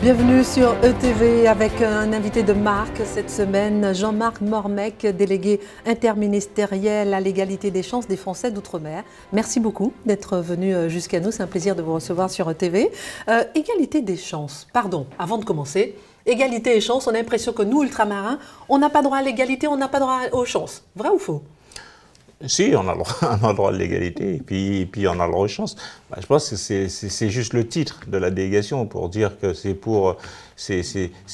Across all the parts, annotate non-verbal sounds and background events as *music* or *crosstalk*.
Bienvenue sur ETV avec un invité de marque cette semaine, Jean-Marc Mormec, délégué interministériel à l'égalité des chances des Français d'outre-mer. Merci beaucoup d'être venu euh, jusqu'à nous, c'est un plaisir de vous recevoir sur ETV. Euh, égalité des chances, pardon, avant de commencer, égalité et chances, on a l'impression que nous, ultramarins, on n'a pas droit à l'égalité, on n'a pas droit aux chances. Vrai ou faux si, *laughs* on a le droit, de l'égalité, et puis, puis on a le droit aux chances. Bah, je pense que c'est juste le titre de la délégation pour dire que c'est pour. C'est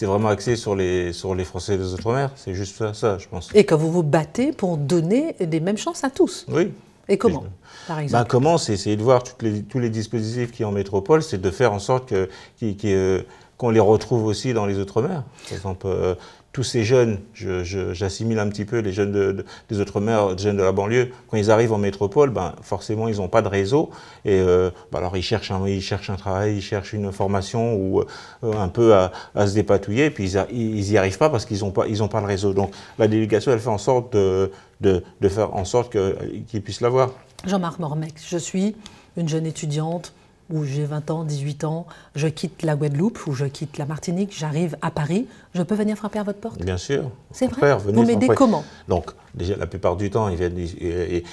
vraiment axé sur les, sur les Français des Outre-mer. C'est juste ça, je pense. Et que vous vous battez pour donner des mêmes chances à tous. Oui, et comment, par bah, exemple Comment, c'est essayer de voir toutes les, tous les dispositifs qui en métropole, c'est de faire en sorte euh, qu'on les retrouve aussi dans les Outre-mer. Par exemple, euh, tous ces jeunes, j'assimile un petit peu les jeunes des autres mer les jeunes de la banlieue, quand ils arrivent en métropole, ben, forcément, ils n'ont pas de réseau. Et euh, ben, alors, ils cherchent, un, ils cherchent un travail, ils cherchent une formation ou euh, un peu à, se dépatouiller. Et puis, ils n'y arrivent pas parce qu'ils n'ont pas, ils pas le réseau. Donc, la délégation, elle fait en sorte de, de, faire en sorte qu'ils puissent l'avoir. Jean-Marc Mormex, je suis une jeune étudiante où j'ai 20 ans, 18 ans, je quitte la Guadeloupe ou je quitte la Martinique, j'arrive à Paris, je peux venir frapper à votre porte Bien sûr. C'est vrai. Vous m'aidez comment Donc, déjà, la plupart du temps,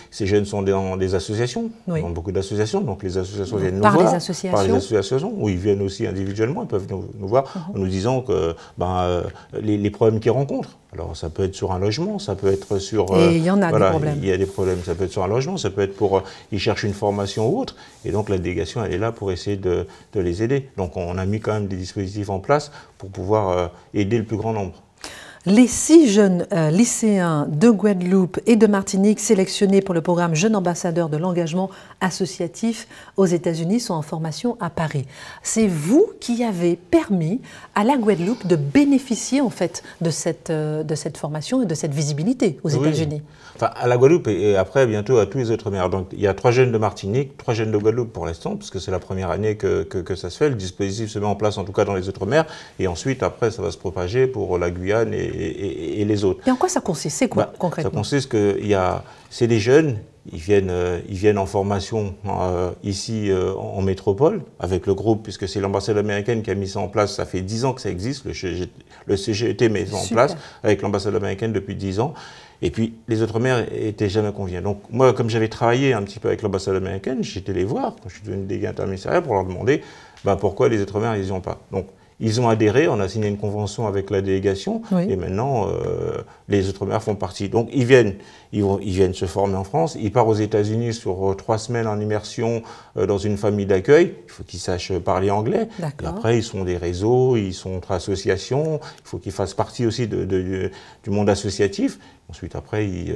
ces jeunes sont dans des associations, oui. dans beaucoup d'associations. Donc, les associations viennent par les Associations. Par les associations Ou ils viennent aussi individuellement, ils peuvent nous, voir uh-huh. en nous disant que ben, euh, les, problèmes qu'ils rencontrent. Alors, ça peut être sur un logement, ça peut être sur. Euh, il y en a des problèmes. Il y a des problèmes. Ça peut être sur un logement, ça peut être pour. Euh, ils cherchent une formation ou autre. Et donc, la délégation, elle est là pour essayer de les aider. Donc, on a mis quand même des dispositifs en place pour pouvoir aider le plus grand nombre. Les six jeunes euh, lycéens de Guadeloupe et de Martinique sélectionnés pour le programme Jeune ambassadeur de l'engagement associatif aux États-Unis sont en formation à Paris. C'est vous qui avez permis à la Guadeloupe de bénéficier en fait de cette, euh, de cette formation et de cette visibilité aux États-Unis. Enfin, à la Guadeloupe et après bientôt à tous les autres maires. Donc il y a trois jeunes de Martinique, trois jeunes de Guadeloupe pour l'instant, puisque c'est la première année que, que, que, ça se fait. Le dispositif se met en place en tout cas dans les autres maires et ensuite après ça va se propager pour la Guyane et et, les autres. Et en quoi ça consiste C'est quoi bah, concrètement Ça consiste que y a, c'est des jeunes, ils viennent, euh, ils viennent en formation euh, ici euh, en métropole avec le groupe, puisque c'est l'ambassade américaine qui a mis ça en place. Ça fait 10 ans que ça existe, le, CGT, le met ça en place avec l'ambassade américaine depuis 10 ans. Et puis, les autres maires étaient jamais conviés. Donc, moi, comme j'avais travaillé un petit peu avec l'ambassade américaine, j'étais les voir quand je suis devenu délégué interministériel pour leur demander bah, pourquoi les autres maires, ils n'y ont pas. Donc, ils ont adhéré, on a signé une convention avec la délégation, et maintenant euh, les Outre-mer font partie. Donc ils viennent, ils, viennent se former en France, ils partent aux États-Unis sur euh, trois semaines en immersion euh, dans une famille d'accueil. Il faut qu'ils sachent parler anglais. Et après, ils sont des réseaux, ils sont entre associations. Il faut qu'ils fassent partie aussi de, du monde associatif. Ensuite, après, ils,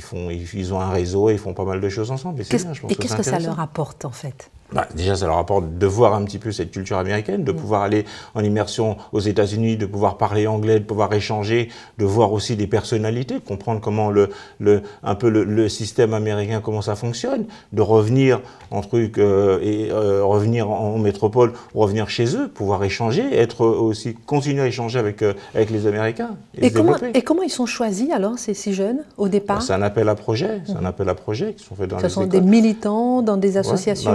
font, ils, ont un réseau et ils font pas mal de choses ensemble. Et qu'est-ce que ça leur apporte en fait bah, déjà, ça leur apporte de voir un petit peu cette culture américaine, de mm. pouvoir aller en immersion aux États-Unis, de pouvoir parler anglais, de pouvoir échanger, de voir aussi des personnalités, de comprendre comment le, un peu le, système américain, comment ça fonctionne, de revenir en truc euh, et euh, revenir en métropole, revenir chez eux, pouvoir échanger, être aussi continuer à échanger avec euh, les Américains. Et, comment ils sont choisis alors ces, six jeunes au bah, départ C'est un appel à projet, c'est mm. un appel à projet qui sont faits dans. Ce sont des militants dans des associations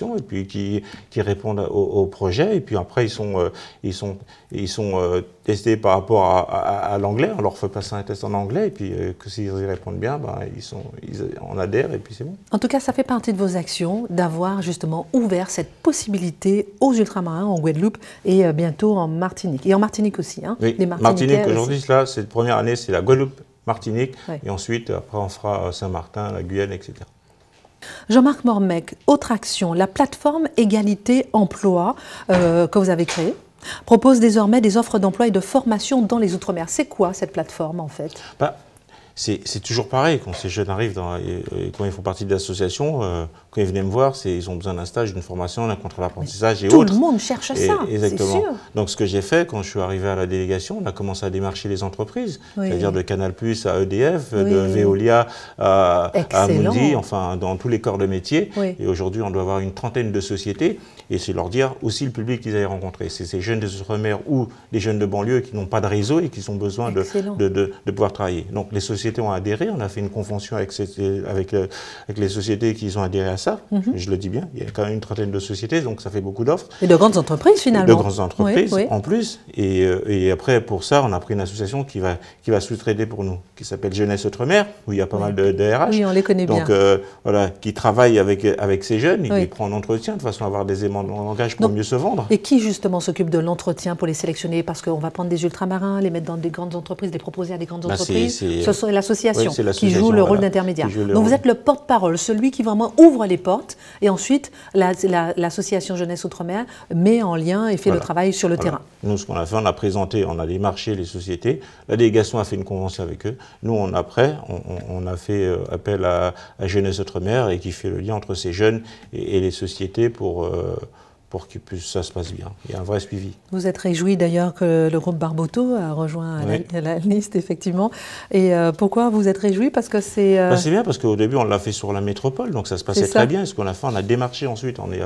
et puis qui, répondent au, projet. Et puis après, ils sont, euh, ils sont, ils sont euh, testés par rapport à, l'anglais. On leur fait passer un test en anglais et puis euh, que s'ils y répondent bien, ben, ils sont, ils, en et puis c'est bon. En tout cas, ça fait partie de vos actions d'avoir justement ouvert cette possibilité aux ultramarins en Guadeloupe et bientôt en Martinique. Et en Martinique aussi. Hein, oui, Martinique aujourd'hui, c'est cette première année, c'est la Guadeloupe. Martinique, et ensuite, après, on fera Saint-Martin, la Guyane, etc. Jean-Marc Mormec, autre action, la plateforme Égalité Emploi euh, que vous avez créée propose désormais des offres d'emploi et de formation dans les Outre-mer. C'est quoi cette plateforme en fait bah, c'est toujours pareil. Quand ces jeunes arrivent, dans, et, quand ils font partie de l'association, euh, quand ils venaient me voir, ils ont besoin d'un stage, d'une formation, d'un contrat d'apprentissage et autres. Tout le monde cherche ça, Exactement. Donc ce que j'ai fait quand je suis arrivé à la délégation, on a commencé à démarcher les entreprises, c'est-à-dire de Canal+, Plus à EDF, de Veolia à, à enfin dans tous les corps de métier. Et aujourd'hui, on doit avoir une trentaine de sociétés et c'est leur dire aussi le public qu'ils avaient rencontré, C'est ces jeunes des Outre-mer ou des jeunes de banlieue qui n'ont pas de réseau et qui ont besoin de, de, pouvoir travailler. Donc les sociétés ont adhéré. On a fait une convention avec, avec, les sociétés qui ont adhéré à ça. Mhm. je, le dis bien. Il y a quand même une trentaine de sociétés, donc ça fait beaucoup d'offres. Et de grandes entreprises finalement. De grandes entreprises en plus. Euh, et, après, pour ça, on a pris une association qui va, qui va sous-traiter pour nous, qui s'appelle Jeunesse Outre-mer, où il y a pas mal de, DRH. Oui, on les connaît bien. Donc euh, voilà, qui travaille avec, avec ces jeunes, qui prend en entretien de façon à avoir des aimants on, pour mieux se vendre. Et qui justement s'occupe de l'entretien pour les sélectionner Parce qu'on va prendre des ultramarins, les mettre dans des grandes entreprises, les proposer à des grandes entreprises. Bah, entreprises. C'est l'association qui joue le rôle d'intermédiaire. Donc vous êtes le porte-parole, celui qui vraiment ouvre les portes et ensuite l'association Jeunesse Outre-mer met en lien et fait le travail sur le terrain. Nous, ce qu'on a fait, on a présenté, on a les marchés, les sociétés. La délégation a fait une convention avec eux. Nous, on après, on, a fait euh, appel à, Jeunesse Outre-mer et qui fait le lien entre ces jeunes et, les sociétés pour, euh, pour que ça se passe bien. Il y a un vrai suivi. Vous êtes réjoui d'ailleurs que le groupe Barboto a rejoint la, liste, effectivement. Et euh, pourquoi vous êtes réjoui Parce que c'est... Euh, bah, c'est bien, parce qu'au début, on l'a fait sur la métropole, donc ça se passait très bien. Ce qu'on a fait, on a démarché ensuite. On, est,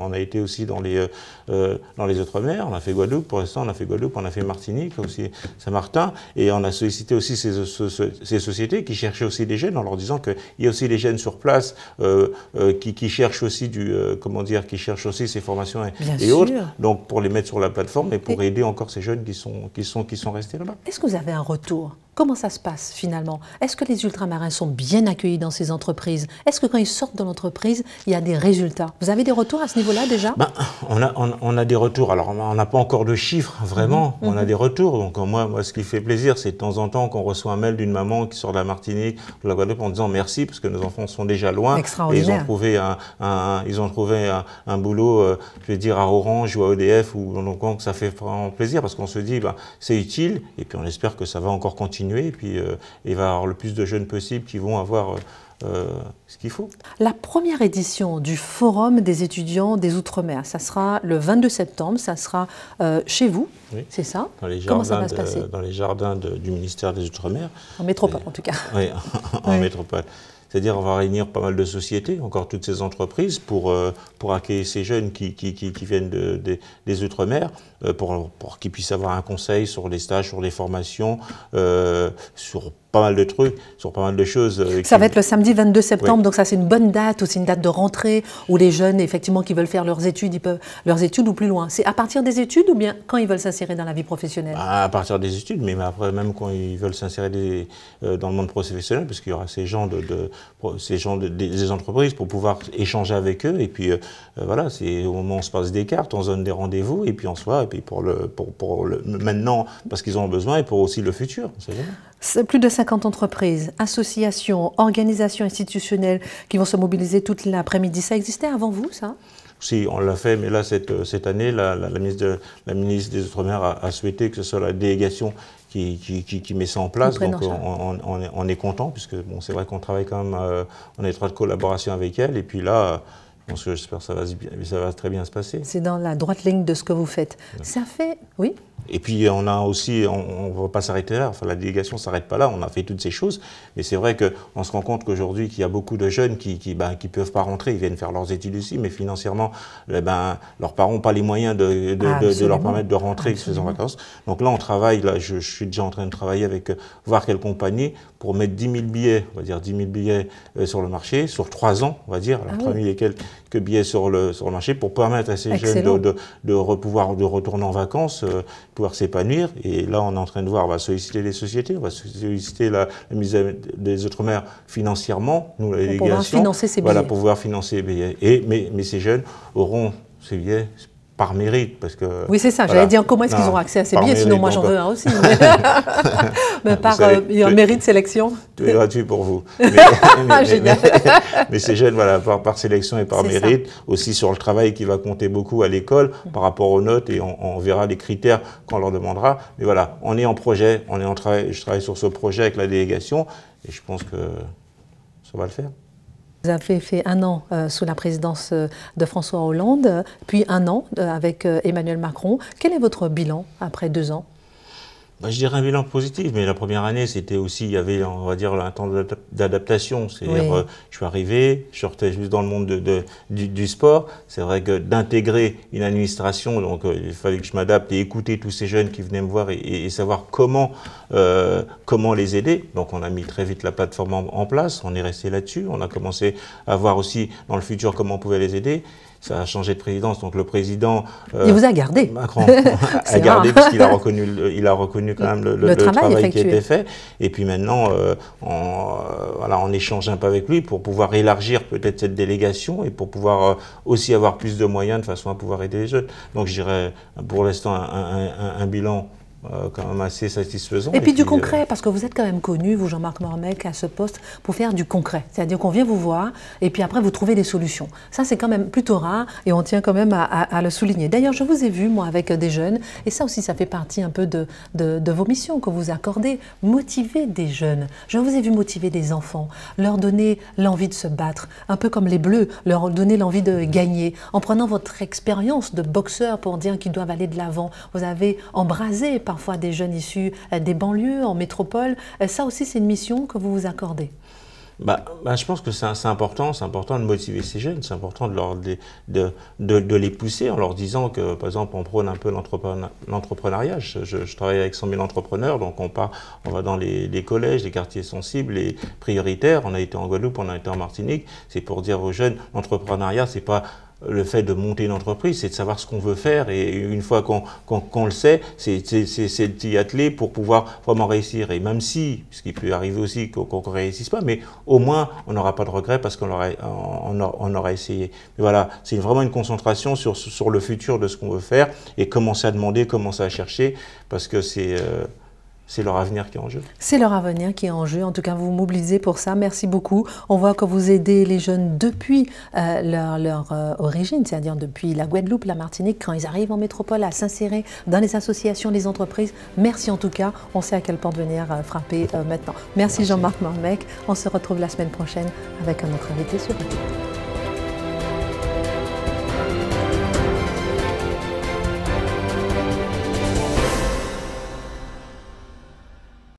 on a été aussi dans les, euh, dans les Outre-mer, on a fait Guadeloupe, pour l'instant, on a fait Guadeloupe, on a fait Martinique, aussi Saint-Martin, et on a sollicité aussi ces, sociétés qui cherchaient aussi des jeunes en leur disant qu'il y a aussi des jeunes sur place qui, qui, cherchent aussi du... comment dire Qui cherchent aussi ces formations et, autres, donc pour les mettre sur la plateforme et pour aider encore ces jeunes qui sont, qui sont, qui sont restés là-bas. Est-ce que vous avez un retour Comment ça se passe finalement Est-ce que les ultramarins sont bien accueillis dans ces entreprises Est-ce que quand ils sortent de l'entreprise, il y a des résultats Vous avez des retours à ce niveau-là déjà ben, on, a, des retours. Alors on n'a pas encore de chiffres vraiment, mhm, on a mhm. des retours. Donc moi, moi ce qui fait plaisir, c'est de temps en temps qu'on reçoit un mail d'une maman qui sort de la Martinique de la Guadeloupe en disant merci parce que nos enfants sont déjà loin. Et ils ont trouvé un, ils ont trouvé un, boulot, euh, je vais dire, à Orange ou à EDF. Ou, que ça fait vraiment plaisir parce qu'on se dit, ben, c'est utile et puis on espère que ça va encore continuer et puis euh, il va y avoir le plus de jeunes possible qui vont avoir euh, euh, ce qu'il faut. La première édition du Forum des étudiants des Outre-mer, ça sera le 22 septembre, ça sera chez vous, c'est ça dans les Dans les jardins du ministère des Outre-mer. En métropole en tout cas. Oui, *laughs* en, métropole. C'est-à-dire on va réunir pas mal de sociétés, encore toutes ces entreprises, pour, euh, pour accueillir ces jeunes qui, qui, viennent des Outre-mer, euh, pour, qu'ils puissent avoir un conseil sur les stages, sur les formations, euh, sur pas mal de trucs, sur pas mal de choses. Euh, ça va être le samedi 22 septembre, donc ça c'est une bonne date, aussi une date de rentrée où les jeunes effectivement qui veulent faire leurs études, ils peuvent leurs études ou plus loin. C'est à partir des études ou bien quand ils veulent s'insérer dans la vie professionnelle bah, À partir des études, mais après même quand ils veulent s'insérer euh, dans le monde professionnel, parce qu'il y aura ces gens de, ces gens des entreprises pour pouvoir échanger avec eux et puis euh, voilà, c'est au moment où on se passe des cartes, on donne des rendez-vous et puis on se voit et puis pour le pour, pour le maintenant parce qu'ils ont besoin et pour aussi le futur. c'est plus de 50 entreprises, associations, organisations institutionnelles qui vont se mobiliser toute l'après-midi. Ça existait avant vous, ça si, on l'a fait, mais là, cette, euh, année, la, ministre la, ministre des Outre-mer a, souhaité que ce soit la délégation qui, qui, met ça en place. Donc on, est, content, puisque bon, c'est vrai qu'on travaille quand même en euh, étroite collaboration avec elle. Et puis là, que j'espère que ça va, ça va, très bien se passer. C'est dans la droite ligne de ce que vous faites. Ça fait, oui. Et puis euh, on a aussi, on ne va pas s'arrêter là. Enfin, la délégation ne s'arrête pas là. On a fait toutes ces choses, mais c'est vrai qu'on se rend compte qu'aujourd'hui qu'il y a beaucoup de jeunes qui qui, ben, peuvent pas rentrer. Ils viennent faire leurs études ici, mais financièrement, eh ben leurs parents n'ont pas les moyens de, de, leur permettre de rentrer se en vacances. Donc là, on travaille. Là, je, suis déjà en train de travailler avec euh, voir quelle compagnie pour mettre 10 000 billets, on va dire 10 000 billets euh, sur le marché sur 3 ans, on va dire, alors 3 ah 000 et quelques que billets sur le, sur le marché pour permettre à ces jeunes de, de, de retourner en vacances, euh, pouvoir s'épanouir. Et là, on est en train de voir, on va solliciter les sociétés, on va solliciter la, la mise des Outre-mer financièrement, nous, la pour Pouvoir financer ces billets. Voilà, pour pouvoir financer les billets. Et, mais, mais ces jeunes auront ces billets par mérite, parce que... Oui, c'est ça, j'allais dire comment est-ce qu'ils ont accès à ces billets, sinon moi j'en veux un aussi. *laughs* *laughs* Mais, par euh, mérite sélection. Tout est gratuit pour vous. *laughs* Mais, mais, ah, mais c'est jeune, voilà, par, sélection et par mérite, aussi sur le travail qui va compter beaucoup à l'école par rapport aux notes, et on, verra les critères qu'on leur demandera. Mais voilà, on est en projet, on est en travail, je travaille sur ce projet avec la délégation, et je pense que ça va le faire. Vous avez fait un an euh, sous la présidence euh, de François Hollande, puis un an euh, avec Emmanuel Macron. Quel est votre bilan après deux ans bah, je dirais un bilan positif, mais la première année, c'était aussi, il y avait, on va dire, un temps d'adaptation. C'est-à-dire, euh, je suis arrivé, je sortais juste dans le monde de, du, sport. C'est vrai que d'intégrer une administration, donc euh, il fallait que je m'adapte et écouter tous ces jeunes qui venaient me voir et, savoir comment, euh, comment les aider. Donc, on a mis très vite la plateforme en place, on est resté là-dessus, on a commencé à voir aussi dans le futur comment on pouvait les aider ça a changé de présidence. Donc le président euh, il vous a gardé Macron *laughs* a gardé puisqu'il a reconnu a reconnu quand même le, travail, qui qui été fait. Et puis maintenant on, euh, euh, voilà, on échange un peu avec lui pour pouvoir élargir peut-être cette délégation et pour pouvoir aussi avoir plus de moyens de façon à pouvoir aider les jeunes. Donc je dirais pour l'instant un bilan euh, quand même assez satisfaisant. Et, puis, du euh, concret, parce que vous êtes quand même connu, vous Jean-Marc Mormec, à ce poste, pour faire du concret. C'est-à-dire qu'on vient vous voir et puis après vous trouvez des solutions. Ça c'est quand même plutôt rare et on tient quand même à, le souligner. D'ailleurs, je vous ai vu, moi, avec des jeunes, et ça aussi ça fait partie un peu de, de, de vos missions que vous accordez, motiver des jeunes. Je vous ai vu motiver des enfants, leur donner l'envie de se battre, un peu comme les Bleus, leur donner l'envie de gagner, en prenant votre expérience de boxeur pour dire qu'ils doivent aller de l'avant. Vous avez embrasé par parfois des jeunes issus euh, des banlieues, en métropole. Euh, ça aussi, c'est une mission que vous vous accordez. Bah, bah je pense que c'est important, c'est important de motiver ces jeunes, c'est important de, de, les pousser en leur disant que, par exemple, on prône un peu l'entrepreneuriat. Je, travaille avec 100 000 entrepreneurs, donc on part, on va dans les, les, collèges, les quartiers sensibles, les prioritaires. On a été en Guadeloupe, on a été en Martinique. C'est pour dire aux jeunes, l'entrepreneuriat, c'est pas le fait de monter une entreprise, c'est de savoir ce qu'on veut faire. Et une fois qu'on le sait, c'est d'y atteler pour pouvoir vraiment réussir. Et même si, ce qui peut arriver aussi qu'on ne réussisse pas, mais au moins, on n'aura pas de regret parce qu'on aura, on, aura essayé. Mais voilà, c'est vraiment une concentration sur, le futur de ce qu'on veut faire et commencer à demander, commencer à chercher parce que c'est... Euh, c'est leur avenir qui est en jeu. C'est leur avenir qui est en jeu. En tout cas, vous vous mobilisez pour ça. Merci beaucoup. On voit que vous aidez les jeunes depuis euh, leur, euh, origine, c'est-à-dire depuis la Guadeloupe, la Martinique, quand ils arrivent en métropole, à s'insérer dans les associations, les entreprises. Merci en tout cas. On sait à quel point venir euh, frapper maintenant. Merci, Jean-Marc Marmec. On se retrouve la semaine prochaine avec un autre invité sur